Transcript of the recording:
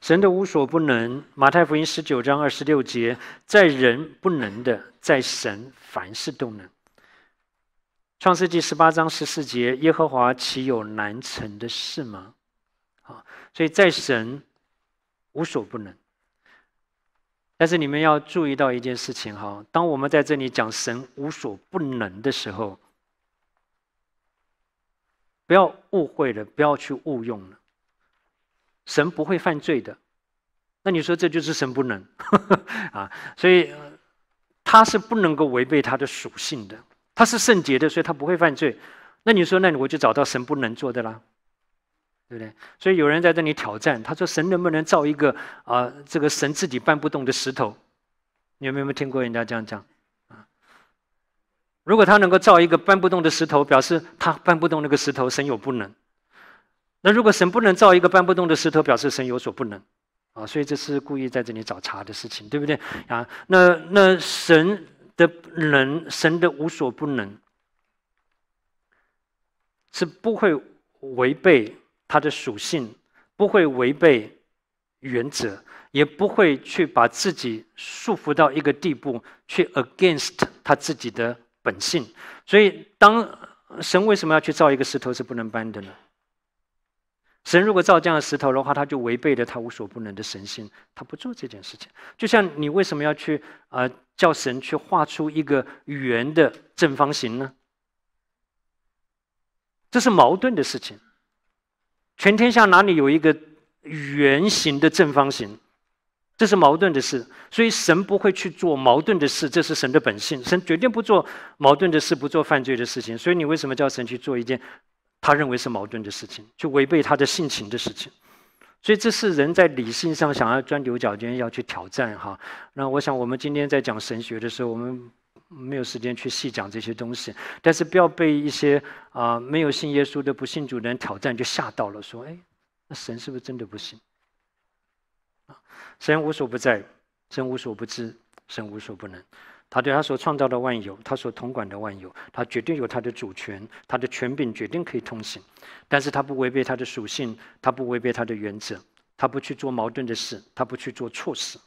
神的无所不能，马太福音十九章二十六节，在人不能的，在神凡事都能。创世纪十八章十四节，耶和华岂有难成的事吗？啊，所以在神无所不能。但是你们要注意到一件事情哈，当我们在这里讲神无所不能的时候，不要误会了，不要去误用了。神不会犯罪的，那你说这就是神不能 啊，所以他是不能够违背他的属性的，他是圣洁的，所以他不会犯罪。那你说，那我就找到神不能做的啦，对不对？所以有人在这里挑战，他说神能不能造一个啊，这个神自己搬不动的石头？你有没有听过人家这样讲啊？如果他能够造一个搬不动的石头，表示他搬不动那个石头，神有不能。那如果神不能造一个搬不动的石头，表示神有所不能，啊，所以这是故意在这里找茬的事情，对不对？啊，那那神的能，神的无所不能，是不会违背他的属性，不会违背原则，也不会去把自己束缚到一个地步，去 against 他自己的本性。所以，当神为什么要去造一个石头是不能搬的呢？神如果造这样的石头的话，他就违背了他无所不能的神性，他不做这件事情。就像你为什么要去呃叫神去画出一个圆的正方形呢？这是矛盾的事情。全天下哪里有一个圆形的正方形？这是矛盾的事，所以神不会去做矛盾的事，这是神的本性。神绝对不做矛盾的事，不做犯罪的事情。所以你为什么叫神去做一件？他认为是矛盾的事情，就违背他的性情的事情，所以这是人在理性上想要钻牛角尖，要去挑战哈。那我想我们今天在讲神学的时候，我们没有时间去细讲这些东西，但是不要被一些啊没有信耶稣的不信主的人挑战就吓到了，说哎，那神是不是真的不信？神无所不在，神无所不知，神无所不能。他对他所创造的万有，他所统管的万有，他绝对有他的主权，他的权柄绝对可以通行，但是他不违背他的属性，他不违背他的原则，他不去做矛盾的事，他不去做错事。